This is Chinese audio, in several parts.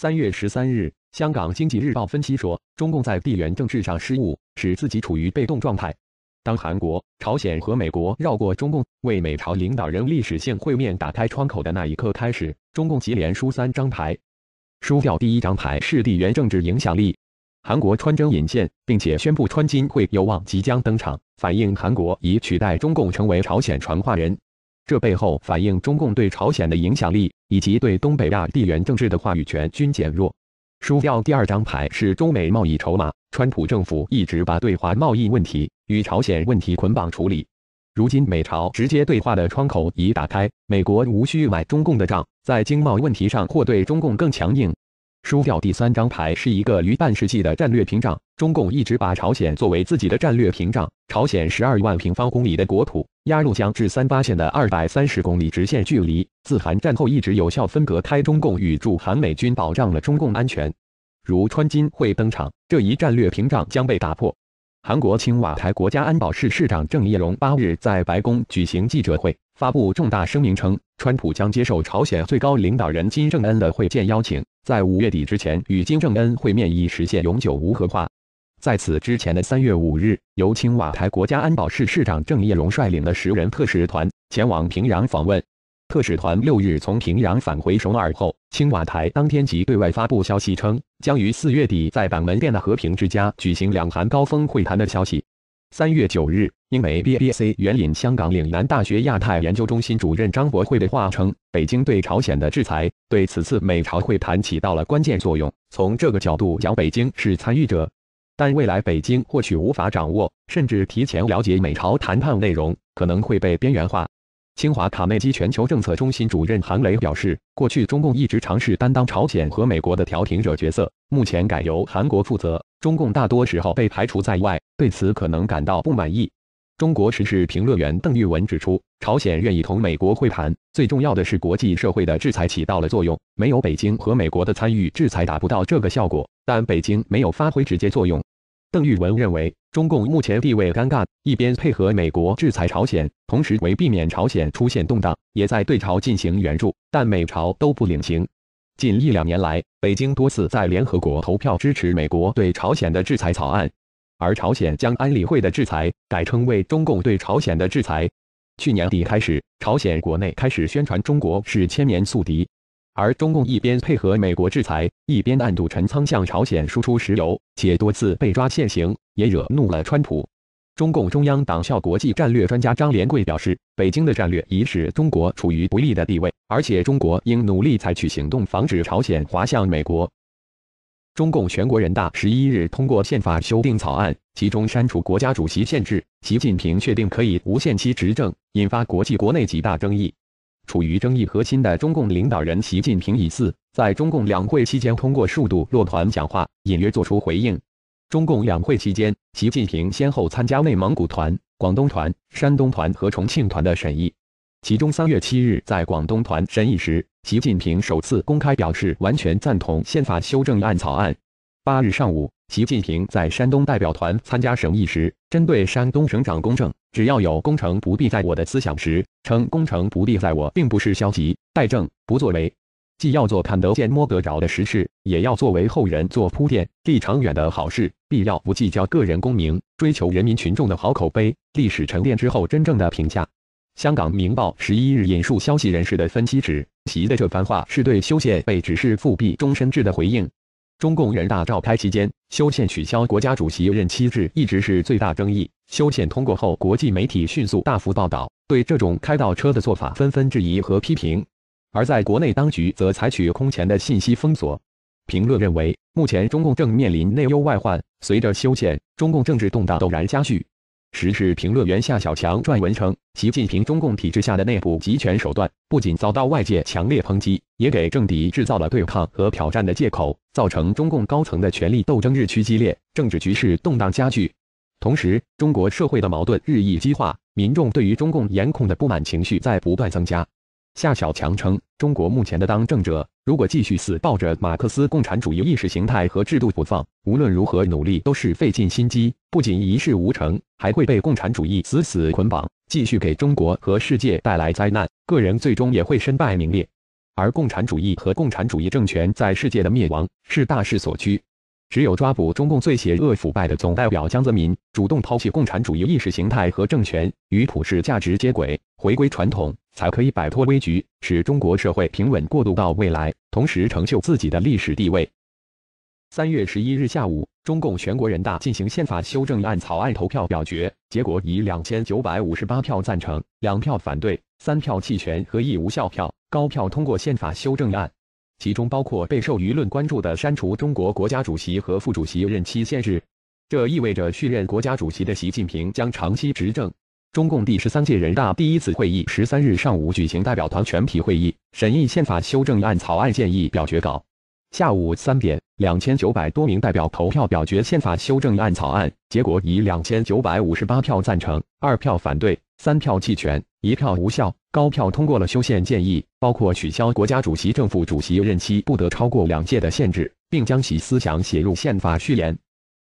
三月十三日，《香港经济日报》分析说，中共在地缘政治上失误，使自己处于被动状态。当韩国、朝鲜和美国绕过中共，为美朝领导人历史性会面打开窗口的那一刻开始，中共接连输三张牌。输掉第一张牌是地缘政治影响力。韩国穿针引线，并且宣布川金会有望即将登场，反映韩国已取代中共成为朝鲜传话人。这背后反映中共对朝鲜的影响力以及对东北亚地缘政治的话语权均减弱。输掉第二张牌是中美贸易筹码。川普政府一直把对华贸易问题与朝鲜问题捆绑处理，如今美朝直接对话的窗口已打开，美国无需买中共的账，在经贸问题上或对中共更强硬。输掉第三张牌是一个逾半世纪的战略屏障。中共一直把朝鲜作为自己的战略屏障。朝鲜十二万平方公里的国土，鸭绿江至三八线的二百三十公里直线距离，自韩战后一直有效分隔开中共与驻韩美军，保障了中共安全。如川金会登场，这一战略屏障将被打破。韩国青瓦台国家安保室室长郑义荣八日在白宫举行记者会。发布重大声明称，川普将接受朝鲜最高领导人金正恩的会见邀请，在五月底之前与金正恩会面，以实现永久无核化。在此之前的三月五日，由青瓦台国家安保室室长郑业荣率领的十人特使团前往平壤访问。特使团六日从平壤返回首尔后，青瓦台当天即对外发布消息称，将于四月底在板门店的和平之家举行两韩高峰会谈的消息。三月九日，英媒 BBC 援引香港岭南大学亚太研究中心主任张博会的话称，北京对朝鲜的制裁对此次美朝会谈起到了关键作用。从这个角度讲，北京是参与者，但未来北京或许无法掌握，甚至提前了解美朝谈判内容，可能会被边缘化。清华卡内基全球政策中心主任韩磊表示，过去中共一直尝试担当朝鲜和美国的调停者角色，目前改由韩国负责。中共大多时候被排除在外，对此可能感到不满意。中国时事评论员邓玉文指出，朝鲜愿意同美国会谈，最重要的是国际社会的制裁起到了作用，没有北京和美国的参与，制裁达不到这个效果。但北京没有发挥直接作用。邓玉文认为，中共目前地位尴尬，一边配合美国制裁朝鲜，同时为避免朝鲜出现动荡，也在对朝进行援助，但美朝都不领情。近一两年来，北京多次在联合国投票支持美国对朝鲜的制裁草案，而朝鲜将安理会的制裁改称为中共对朝鲜的制裁。去年底开始，朝鲜国内开始宣传中国是千年宿敌，而中共一边配合美国制裁，一边暗度陈仓向朝鲜输出石油，且多次被抓现行，也惹怒了川普。中共中央党校国际战略专家张连贵表示，北京的战略已使中国处于不利的地位，而且中国应努力采取行动防止朝鲜滑向美国。中共全国人大十一日通过宪法修订草案，其中删除国家主席限制，习近平确定可以无限期执政，引发国际国内极大争议。处于争议核心的中共领导人习近平已四在中共两会期间通过数度落团讲话，隐约做出回应。中共两会期间，习近平先后参加内蒙古团、广东团、山东团和重庆团的审议。其中，3月7日在广东团审议时，习近平首次公开表示完全赞同宪法修正案草案。8日上午，习近平在山东代表团参加审议时，针对山东省长公正“只要有工程不必在我的思想”时称，“工程不必在我，并不是消极怠政、不作为。”既要做看得见摸得着的实事，也要作为后人做铺垫、立长远的好事，必要不计较个人功名，追求人民群众的好口碑。历史沉淀之后，真正的评价。香港明报十一日引述消息人士的分析，指习的这番话是对修宪被指是复辟终身制的回应。中共人大召开期间，修宪取消国家主席任期制一直是最大争议。修宪通过后，国际媒体迅速大幅报道，对这种开倒车的做法纷纷质疑和批评。而在国内，当局则采取空前的信息封锁。评论认为，目前中共正面临内忧外患，随着修宪，中共政治动荡陡然加剧。时事评论员夏小强撰文称，习近平中共体制下的内部集权手段不仅遭到外界强烈抨击，也给政敌制造了对抗和挑战的借口，造成中共高层的权力斗争日趋激烈，政治局势动荡加剧。同时，中国社会的矛盾日益激化，民众对于中共严控的不满情绪在不断增加。夏小强称，中国目前的当政者如果继续死抱着马克思共产主义意识形态和制度不放，无论如何努力都是费尽心机，不仅一事无成，还会被共产主义死死捆绑，继续给中国和世界带来灾难，个人最终也会身败名裂。而共产主义和共产主义政权在世界的灭亡是大势所趋。只有抓捕中共最邪恶腐败的总代表江泽民，主动抛弃共产主义意识形态和政权，与普世价值接轨，回归传统，才可以摆脱危局，使中国社会平稳过渡到未来，同时成就自己的历史地位。三月十一日下午，中共全国人大进行宪法修正案草案投票表决，结果以两千九百五十八票赞成、两票反对、三票弃权和一无效票高票通过宪法修正案。其中包括备受舆论关注的删除中国国家主席和副主席任期限制，这意味着续任国家主席的习近平将长期执政。中共第十三届人大第一次会议十三日上午举行代表团全体会议，审议宪法修正案草案建议表决稿。下午三点，两千九百多名代表投票表决宪法修正案草案，结果以两千九百五十八票赞成、二票反对、三票弃权、一票无效。高票通过了修宪建议，包括取消国家主席、政府主席任期不得超过两届的限制，并将其思想写入宪法序言。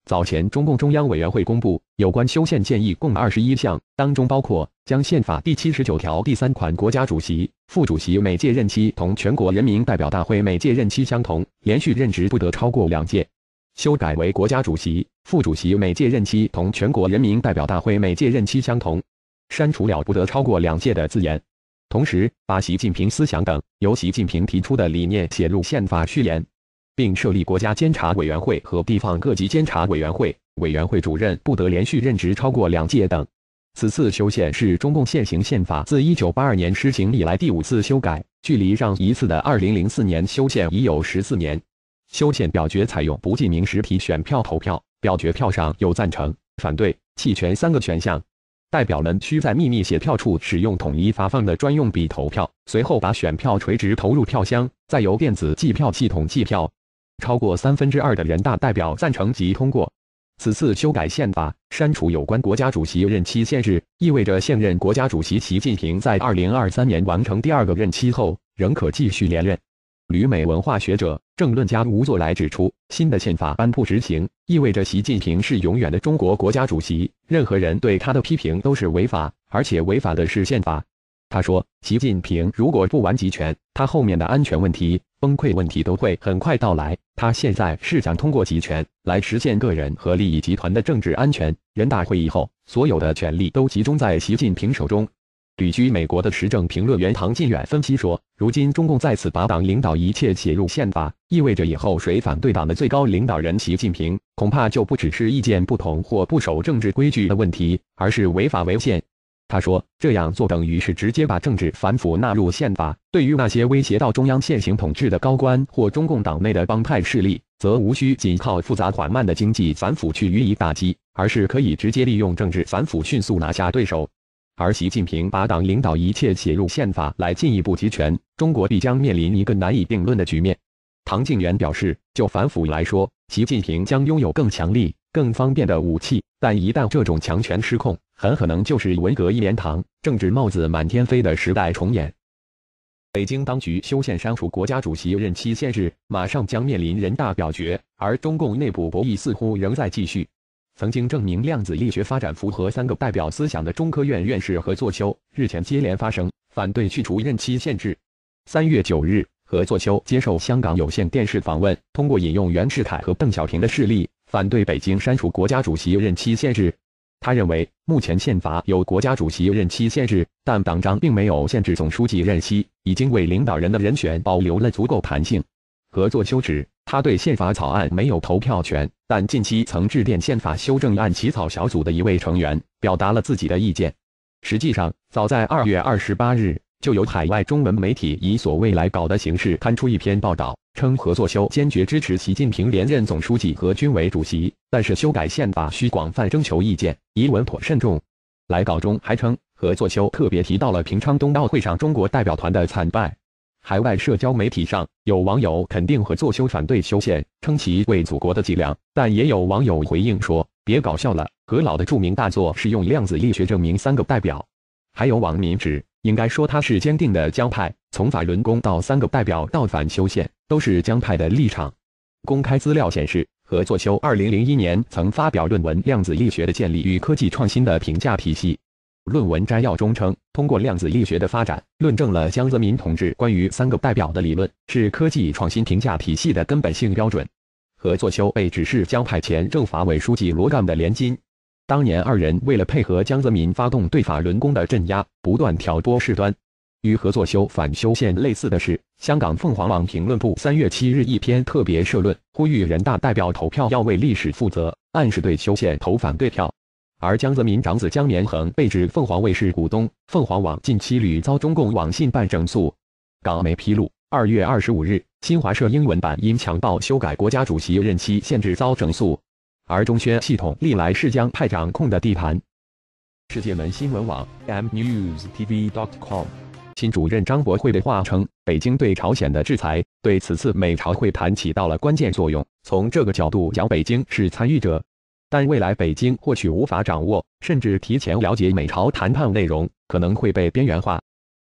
早前，中共中央委员会公布有关修宪建议共二十一项，当中包括将宪法第七十九条第三款“国家主席、副主席每届任期同全国人民代表大会每届任期相同，连续任职不得超过两届”修改为“国家主席、副主席每届任期同全国人民代表大会每届任期相同”，删除了“不得超过两届”的字眼。同时，把习近平思想等由习近平提出的理念写入宪法序言，并设立国家监察委员会和地方各级监察委员会，委员会主任不得连续任职超过两届等。此次修宪是中共现行宪法自1982年施行以来第五次修改，距离上一次的2004年修宪已有14年。修宪表决采用不记名实体选票投票，表决票上有赞成、反对、弃权三个选项。代表们需在秘密写票处使用统一发放的专用笔投票，随后把选票垂直投入票箱，再由电子计票系统计票。超过三分之二的人大代表赞成即通过。此次修改宪法删除有关国家主席任期限制，意味着现任国家主席习近平在二零二三年完成第二个任期后，仍可继续连任。旅美文化学者、政论家吴作来指出，新的宪法颁布执行意味着习近平是永远的中国国家主席，任何人对他的批评都是违法，而且违法的是宪法。他说：“习近平如果不玩集权，他后面的安全问题、崩溃问题都会很快到来。他现在是想通过集权来实现个人和利益集团的政治安全。人大会议后，所有的权力都集中在习近平手中。”旅居美国的时政评论员唐晋远分析说：“如今中共再次把党领导一切写入宪法，意味着以后谁反对党的最高领导人习近平，恐怕就不只是意见不同或不守政治规矩的问题，而是违法违宪。”他说：“这样做等于是直接把政治反腐纳入宪法。对于那些威胁到中央现行统治的高官或中共党内的帮派势力，则无需仅靠复杂缓慢的经济反腐去予以打击，而是可以直接利用政治反腐迅速拿下对手。”而习近平把党领导一切写入宪法来进一步集权，中国必将面临一个难以定论的局面。唐静元表示，就反腐来说，习近平将拥有更强力、更方便的武器，但一旦这种强权失控，很可能就是文革一连堂、政治帽子满天飞的时代重演。北京当局修宪删除国家主席任期限制，马上将面临人大表决，而中共内部博弈似乎仍在继续。曾经证明量子力学发展符合三个代表思想的中科院院士何作秋，日前接连发声，反对去除任期限制。三月九日，何作秋接受香港有线电视访问，通过引用袁世凯和邓小平的事例，反对北京删除国家主席任期限制。他认为，目前宪法有国家主席任期限制，但党章并没有限制总书记任期，已经为领导人的人选保留了足够弹性。何作秋指。他对宪法草案没有投票权，但近期曾致电宪法修正案起草小组的一位成员，表达了自己的意见。实际上，早在二月二十八日，就有海外中文媒体以所谓“来稿”的形式刊出一篇报道，称合作修坚决支持习近平连任总书记和军委主席，但是修改宪法需广泛征求意见，宜稳妥慎重。来稿中还称，合作修特别提到了平昌冬奥会上中国代表团的惨败。海外社交媒体上，有网友肯定何作修反对修宪，称其为祖国的脊梁，但也有网友回应说：“别搞笑了，何老的著名大作是用量子力学证明三个代表。”还有网民指，应该说他是坚定的江派，从法轮功到三个代表到反修宪，都是江派的立场。公开资料显示，何作修2001年曾发表论文《量子力学的建立与科技创新的评价体系》。论文摘要中称，通过量子力学的发展，论证了江泽民同志关于“三个代表”的理论是科技创新评价体系的根本性标准。何作修被指示将派前政法委书记罗干的连襟。当年二人为了配合江泽民发动对法轮功的镇压，不断挑拨事端。与何作修反修宪类似的是，香港凤凰网评论部三月七日一篇特别社论呼吁人大代表投票要为历史负责，暗示对修宪投反对票。而江泽民长子江绵恒被指凤凰卫视股东，凤凰网近期屡遭中共网信办整肃。港媒披露，二月二十五日，新华社英文版因强暴修改国家主席任期限制遭整肃。而中宣系统历来是江派掌控的地盘。世界门新闻网 mnews.tv.com dot 新主任张博会的话称：“北京对朝鲜的制裁，对此次美朝会谈起到了关键作用。从这个角度讲，北京是参与者。”但未来北京或许无法掌握，甚至提前了解美朝谈判内容，可能会被边缘化。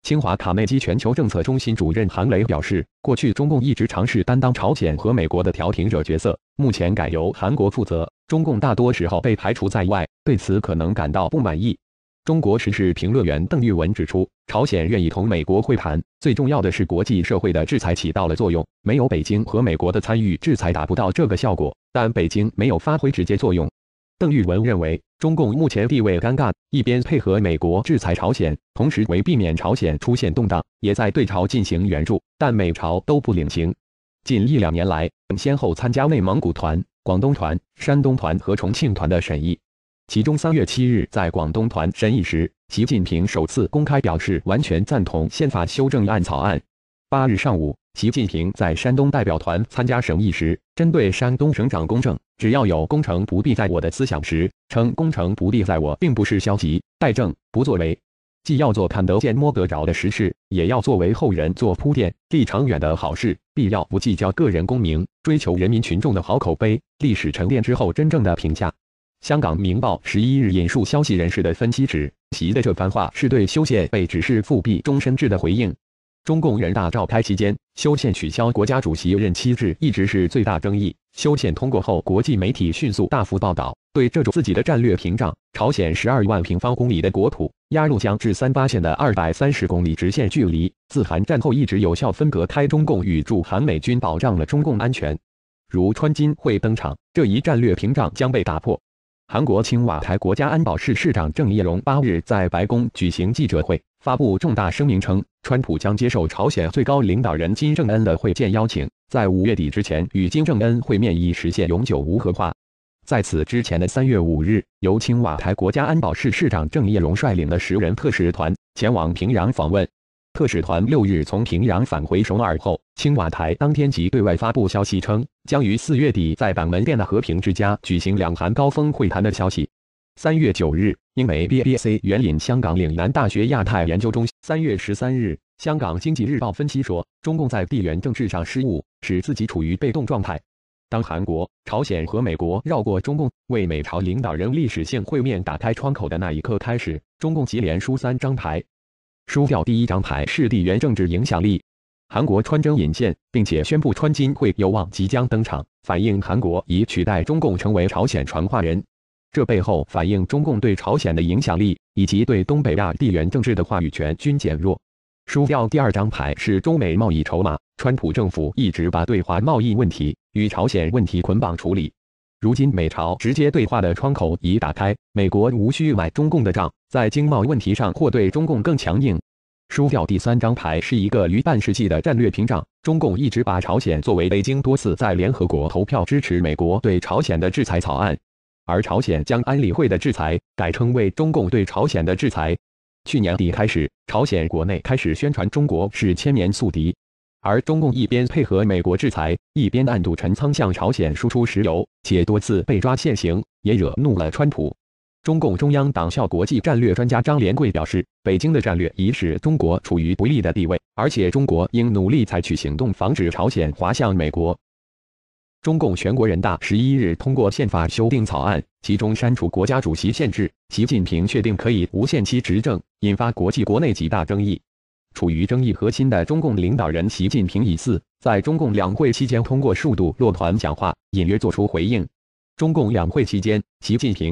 清华卡内基全球政策中心主任韩磊表示，过去中共一直尝试担当朝鲜和美国的调停者角色，目前改由韩国负责，中共大多时候被排除在外，对此可能感到不满意。中国时事评论员邓玉文指出，朝鲜愿意同美国会谈，最重要的是国际社会的制裁起到了作用，没有北京和美国的参与，制裁达不到这个效果，但北京没有发挥直接作用。邓玉文认为，中共目前地位尴尬，一边配合美国制裁朝鲜，同时为避免朝鲜出现动荡，也在对朝进行援助，但美朝都不领情。近一两年来，先后参加内蒙古团、广东团、山东团和重庆团的审议，其中3月7日在广东团审议时，习近平首次公开表示完全赞同宪法修正案草案。八日上午。习近平在山东代表团参加审议时，针对山东省长公正“只要有工程不必在我的思想”时，称“工程不必在我，并不是消极怠政不作为，既要做看得见摸得着的实事，也要作为后人做铺垫、立长远的好事，必要不计较个人功名，追求人民群众的好口碑、历史沉淀之后真正的评价。”香港《明报》十一日引述消息人士的分析，指习的这番话是对修宪被指是“复辟终身制”的回应。中共人大召开期间，修宪取消国家主席任期制一直是最大争议。修宪通过后，国际媒体迅速大幅报道。对这种自己的战略屏障，朝鲜十二万平方公里的国土，鸭绿江至三八线的二百三十公里直线距离，自韩战后一直有效分隔开中共与驻韩美军，保障了中共安全。如川金会登场，这一战略屏障将被打破。韩国青瓦台国家安保室室长郑义龙八日在白宫举行记者会，发布重大声明称，川普将接受朝鲜最高领导人金正恩的会见邀请，在五月底之前与金正恩会面，以实现永久无核化。在此之前的三月五日，由青瓦台国家安保室室长郑义龙率领的十人特使团前往平壤访问。特使团六日从平壤返回首尔后，青瓦台当天即对外发布消息称，将于四月底在板门店的和平之家举行两韩高峰会谈的消息。三月九日，英媒 BBC 援引香港岭南大学亚太研究中心。三月十三日，香港经济日报分析说，中共在地缘政治上失误，使自己处于被动状态。当韩国、朝鲜和美国绕过中共，为美朝领导人历史性会面打开窗口的那一刻开始，中共即连输三张牌。输掉第一张牌是地缘政治影响力，韩国穿针引线，并且宣布川金会有望即将登场，反映韩国已取代中共成为朝鲜传话人。这背后反映中共对朝鲜的影响力以及对东北亚地缘政治的话语权均减弱。输掉第二张牌是中美贸易筹码，川普政府一直把对华贸易问题与朝鲜问题捆绑处理。如今美朝直接对话的窗口已打开，美国无需买中共的账，在经贸问题上或对中共更强硬。输掉第三张牌是一个逾半世纪的战略屏障。中共一直把朝鲜作为北京多次在联合国投票支持美国对朝鲜的制裁草案，而朝鲜将安理会的制裁改称为中共对朝鲜的制裁。去年底开始，朝鲜国内开始宣传中国是千年宿敌。而中共一边配合美国制裁，一边暗度陈仓向朝鲜输出石油，且多次被抓现行，也惹怒了川普。中共中央党校国际战略专家张连贵表示，北京的战略已使中国处于不利的地位，而且中国应努力采取行动防止朝鲜滑向美国。中共全国人大十一日通过宪法修订草案，其中删除国家主席限制，习近平确定可以无限期执政，引发国际国内极大争议。处于争议核心的中共领导人习近平，一次在中共两会期间通过数度落团讲话，隐约做出回应。中共两会期间，习近平。